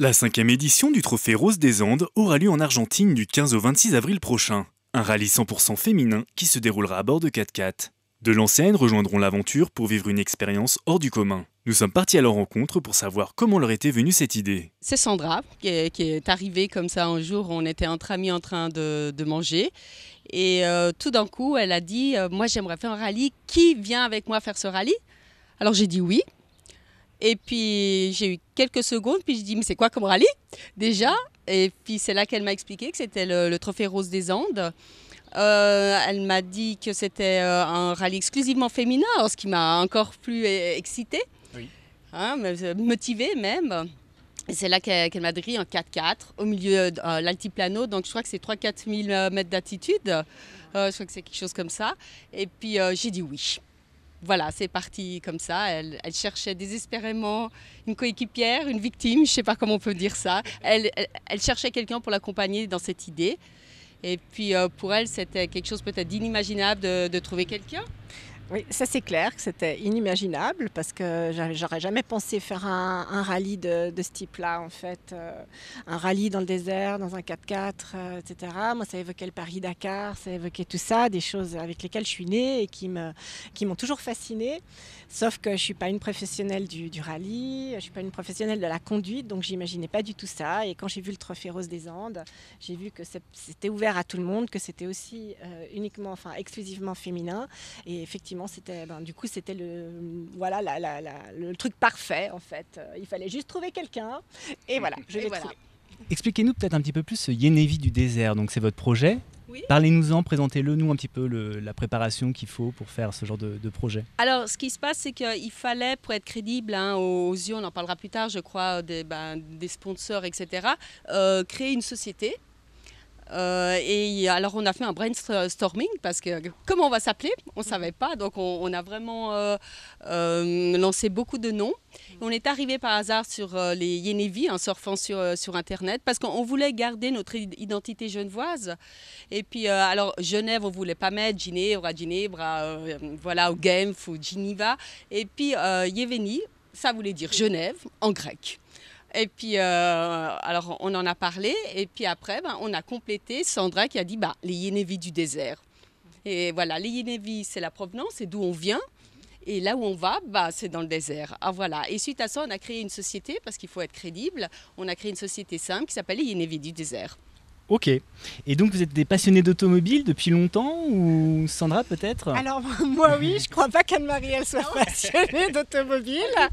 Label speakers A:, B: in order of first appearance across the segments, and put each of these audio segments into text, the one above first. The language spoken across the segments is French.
A: La cinquième édition du Trophée Rose des Andes aura lieu en Argentine du 15 au 26 avril prochain, un rallye 100% féminin qui se déroulera à bord de 4x4. De l'ancienne rejoindront l'aventure pour vivre une expérience hors du commun. Nous sommes partis à leur rencontre pour savoir comment leur était venue cette idée.
B: C'est Sandra qui est, arrivée comme ça un jour, on était entre amis en train de, manger et euh, tout d'un coup elle a dit euh, moi j'aimerais faire un rallye, qui vient avec moi faire ce rallye Alors j'ai dit oui, et puis j'ai eu quelques secondes, puis je dis mais c'est quoi comme rallye déjà Et puis c'est là qu'elle m'a expliqué que c'était le, Trophée Rose des Andes. Euh, elle m'a dit que c'était euh, un rallye exclusivement féminin, ce qui m'a encore plus euh, excitée, oui. Hein, motivée même. Et c'est là qu'elle m'a dit, en 4x4 au milieu de l'altiplano. Donc je crois que c'est 3-4 000 mètres d'altitude. je crois que c'est quelque chose comme ça. Et puis j'ai dit oui voilà, c'est parti comme ça. Elle, cherchait désespérément une coéquipière, une victime, je ne sais pas comment on peut dire ça. Elle, cherchait quelqu'un pour l'accompagner dans cette idée. Et puis euh, pour elle, c'était quelque
C: chose peut-être d'inimaginable de trouver quelqu'un. Oui, ça c'est clair que c'était inimaginable parce que j'aurais jamais pensé faire un, rallye de, ce type-là en fait. Euh, un rallye dans le désert, dans un 4x4, euh, etc. Moi ça évoquait le Paris-Dakar, ça évoquait tout ça, des choses avec lesquelles je suis née et qui m'ont qui toujours fascinée. Sauf que je ne suis pas une professionnelle du, rallye, je ne suis pas une professionnelle de la conduite, donc j'imaginais pas du tout ça. Et quand j'ai vu le Trophée Rose des Andes, j'ai vu que c'était ouvert à tout le monde, que c'était aussi euh, uniquement, enfin exclusivement féminin. Et effectivement, c'était, ben, du coup, c'était le, voilà, le truc parfait, en fait. Euh, il fallait juste trouver quelqu'un. Et voilà, je l'ai
A: Expliquez-nous peut-être un petit peu plus ce Yenévi du désert. Donc, c'est votre projet. Parlez-nous-en, présentez-le nous un petit peu la préparation qu'il faut pour faire ce genre de, projet.
B: Alors, ce qui se passe, c'est qu'il fallait, pour être crédible hein, aux, yeux, on en parlera plus tard, je crois, des, ben, sponsors, etc., euh, créer une société euh, et alors, on a fait un brainstorming parce que comment on va s'appeler On ne savait pas. Donc, on, a vraiment euh, euh, lancé beaucoup de noms. on est arrivé par hasard sur les Yénévi en surfant sur, Internet parce qu'on voulait garder notre identité genevoise. Et puis, alors, Genève, on ne voulait pas mettre Ginevra, Ginevra, voilà, au Genf ou Geneva. Et puis, Yéveni, ça voulait dire Genève en grec. Et puis, euh, alors, on en a parlé. Et puis après, ben, on a complété Sandra qui a dit bah, les Yénévis du désert. Et voilà, les Yénévis, c'est la provenance, c'est d'où on vient. Et là où on va, bah, c'est dans le désert. Ah, voilà. Et suite à ça, on a créé une société, parce qu'il faut être crédible, on a créé une société simple qui s'appelle les du désert.
A: Ok. Et donc vous êtes des passionnés d'automobile depuis longtemps ou Sandra peut-être Alors
C: moi oui, je crois pas qu'Anne-Marie elle soit passionnée d'automobile. Hein.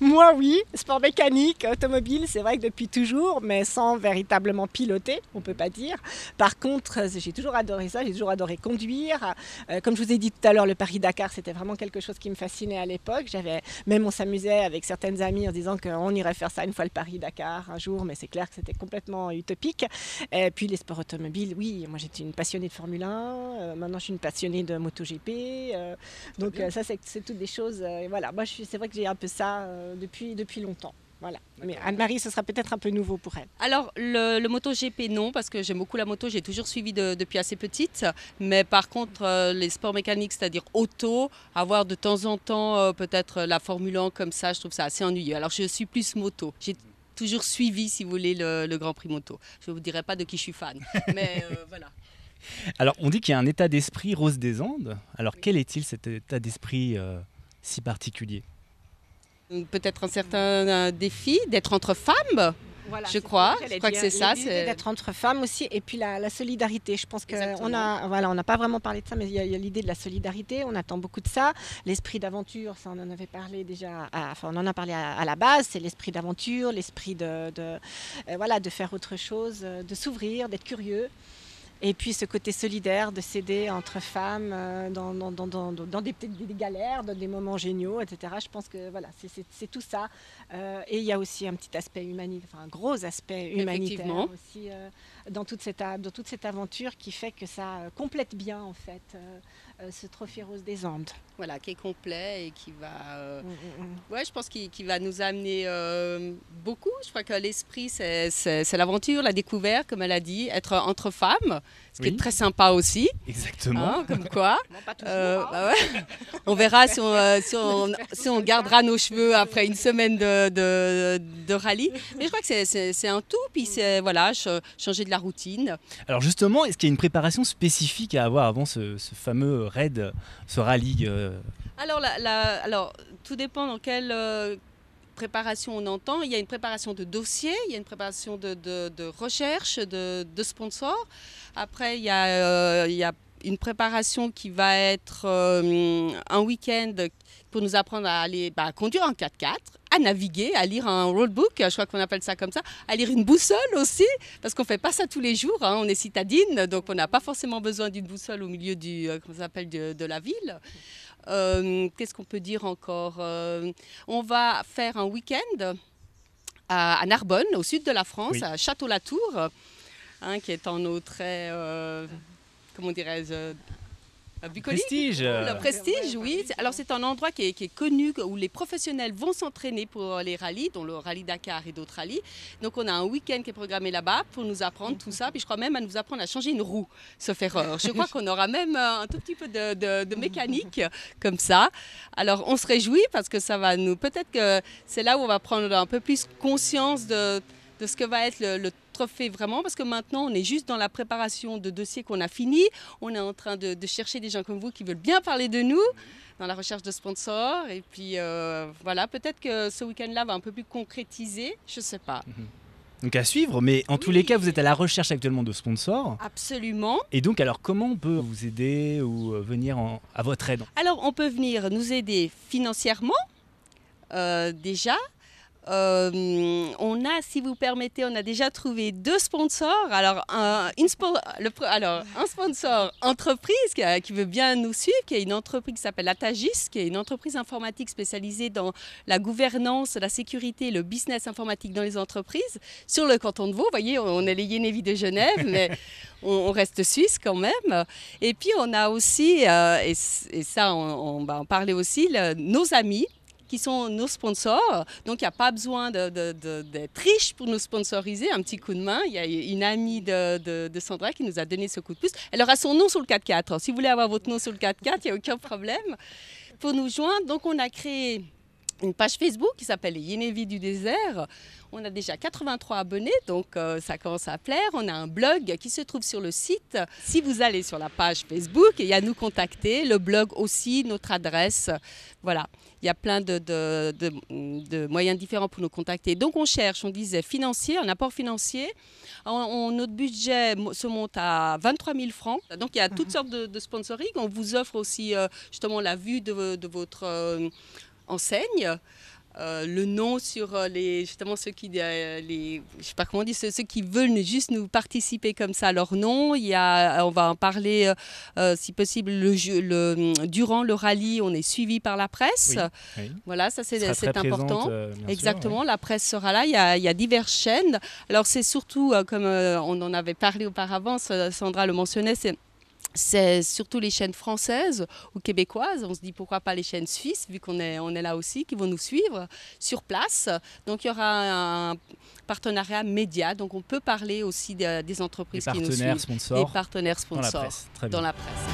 C: Moi oui, sport mécanique, automobile, c'est vrai que depuis toujours, mais sans véritablement piloter, on peut pas dire. Par contre, j'ai toujours adoré ça, j'ai toujours adoré conduire. Euh, comme je vous ai dit tout à l'heure, le Paris-Dakar, c'était vraiment quelque chose qui me fascinait à l'époque. J'avais même on s'amusait avec certaines amies en disant qu'on irait faire ça une fois le Paris-Dakar un jour, mais c'est clair que c'était complètement utopique. Euh, et puis les sports automobiles, oui, moi j'étais une passionnée de Formule 1, euh, maintenant je suis une passionnée de MotoGP. gp euh, donc euh, ça, c'est toutes des choses. Et voilà, moi c'est vrai que j'ai un peu ça depuis, depuis longtemps. Voilà. Mais Anne-Marie, ce sera peut-être un peu nouveau pour elle.
B: Alors, le, le MotoGP, non, parce que j'aime beaucoup la moto, j'ai toujours suivi depuis assez petite. Mais par contre, les sports mécaniques, c'est-à-dire auto, avoir de temps en temps peut-être la Formule 1 comme ça, je trouve ça assez ennuyeux. Alors, je suis plus moto. J'ai toujours suivi, si vous voulez, le, Grand Prix moto. Je vous dirai pas de qui je suis fan, mais euh, voilà.
A: Alors, on dit qu'il y a un état d'esprit rose des Andes. Alors, quel est-il cet état d'esprit euh, si particulier
B: Peut-être un certain euh, défi d'être entre femmes, je crois, je crois que c'est ça. C'est d'être
C: entre femmes aussi, et puis la, solidarité. Je pense qu'on a, voilà, on n'a pas vraiment parlé de ça, mais il y a, l'idée de la solidarité. On attend beaucoup de ça. L'esprit d'aventure, ça on en avait parlé déjà. enfin, on en a parlé à, la base. C'est l'esprit d'aventure, l'esprit de, euh, voilà, de faire autre chose, euh, de s'ouvrir, d'être curieux. Et puis ce côté solidaire de s'aider entre femmes euh, dans, dans, des, des, galères, dans des moments géniaux, etc. Je pense que voilà, c'est tout ça. Euh, et il y a aussi un petit aspect humanitaire, enfin un gros aspect humanitaire aussi euh, dans, toute cette, dans toute cette aventure qui fait que ça complète bien en fait euh, ce trophée rose des Andes. Voilà, qui est complet et qui va. Oui, euh, mm, mm, mm. Ouais,
B: je pense qu'il va nous amener euh, beaucoup. Je crois que l'esprit, c'est l'aventure, la découverte, comme elle a dit, être entre femmes, ce qui est très sympa aussi. Exactement. Hein, comme quoi. Hein. Bah on verra si on, si on, gardera nos cheveux après une semaine de, de, rallye. Mais je crois que c'est un tout. Puis c'est voilà, changer de la routine.
A: Alors justement, est-ce qu'il y a une préparation spécifique à avoir avant ce, ce fameux Raid se rallie euh.
B: alors, tout dépend dans quelle euh, préparation on entend. Il y a une préparation de dossier, il y a une préparation de, recherche, de, de sponsors. Après, il y, a, euh, il y, une préparation qui va être un week-end pour nous apprendre à aller bah, conduire en 4x4 à naviguer, à lire un roadbook, je crois qu'on appelle ça comme ça, à lire une boussole aussi, parce qu'on ne fait pas ça tous les jours, hein. on est citadine, donc on n'a pas forcément besoin d'une boussole au milieu du, euh, comment de, la ville. Euh, qu'est-ce qu'on peut dire encore euh, On va faire un week-end à, Narbonne, au sud de la France, à Château-la-Tour, hein, qui est en eau très... comment dirais-je ah, prestige. Oh, le prestige, oui. Alors c'est un endroit qui est, connu où les professionnels vont s'entraîner pour les rallyes, dont le rallye Dakar et d'autres rallyes. Donc on a un week-end qui est programmé là-bas pour nous apprendre tout ça. Puis je crois même à nous apprendre à changer une roue, sauf erreur. Je crois qu'on aura même euh, un tout petit peu de, mécanique comme ça. Alors on se réjouit parce que ça va nous. Peut-être que c'est là où on va prendre un peu plus conscience de, ce que va être le, le fait vraiment parce que maintenant on est juste dans la préparation de dossiers qu'on a fini. On est en train de, chercher des gens comme vous qui veulent bien parler de nous dans la recherche de sponsors. Et puis euh, voilà, peut-être que ce week-end-là va un peu plus concrétiser, je sais pas. Mhm.
A: Donc à suivre, mais en tous les cas, vous êtes à la recherche actuellement de sponsors.
B: Absolument.
A: Et donc, alors, comment on peut vous aider ou euh, venir à votre aide
B: Alors, on peut venir nous aider financièrement, euh, déjà, euh, on a, si vous permettez, on a déjà trouvé deux sponsors. Alors, un, sponsor entreprise qui, veut bien nous suivre, qui est une entreprise qui s'appelle Atagis, qui est une entreprise informatique spécialisée dans la gouvernance, la sécurité le business informatique dans les entreprises sur le canton de Vaud. Vous voyez, on est les Yenévis de Genève, mais on, reste suisse quand même. Et puis, on a aussi, euh, et, ça, on, va en parler aussi, nos amis qui sont nos sponsors. Donc, il n'y a pas besoin d'être riche pour nous sponsoriser. Un petit coup de main. Il y a une amie de, Sandra qui nous a donné ce coup de pouce. Elle aura son nom sur le 4x4. Si vous voulez avoir votre nom sur le 4x4, il n'y a aucun problème. Pour nous joindre, donc on a créé une page Facebook qui s'appelle Yenévi du désert. On a déjà 83 abonnés, donc euh, ça commence à plaire. On a un blog qui se trouve sur le site. Si vous allez sur la page Facebook, il y a nous contacter, le blog aussi, notre adresse. Voilà, il y a plein de, de, moyens différents pour nous contacter. Donc on cherche, on disait financier, un apport financier. notre budget se monte à 23 000 francs. Donc il y a toutes mhm. sortes de, sponsoring. On vous offre aussi euh, justement la vue de, votre... Euh, enseigne. Euh, le nom sur euh, les justement ceux qui euh, les je sais pas comment on dit ceux, qui veulent juste nous participer comme ça leur nom il y a on va en parler si possible le, le, mm, durant le rallye on est suivi par la presse voilà ça c'est important exactement la presse sera là il y, a, il y a diverses chaînes alors c'est surtout comme on en avait parlé auparavant Sandra le mentionnait c'est c'est surtout les chaînes françaises ou québécoises. On se dit pourquoi pas les chaînes suisses, vu qu'on est, on est là aussi, qui vont nous suivre sur place. Donc il y aura un partenariat média. Donc on peut parler aussi des, entreprises qui nous suivent. des partenaires sponsors Dans la presse.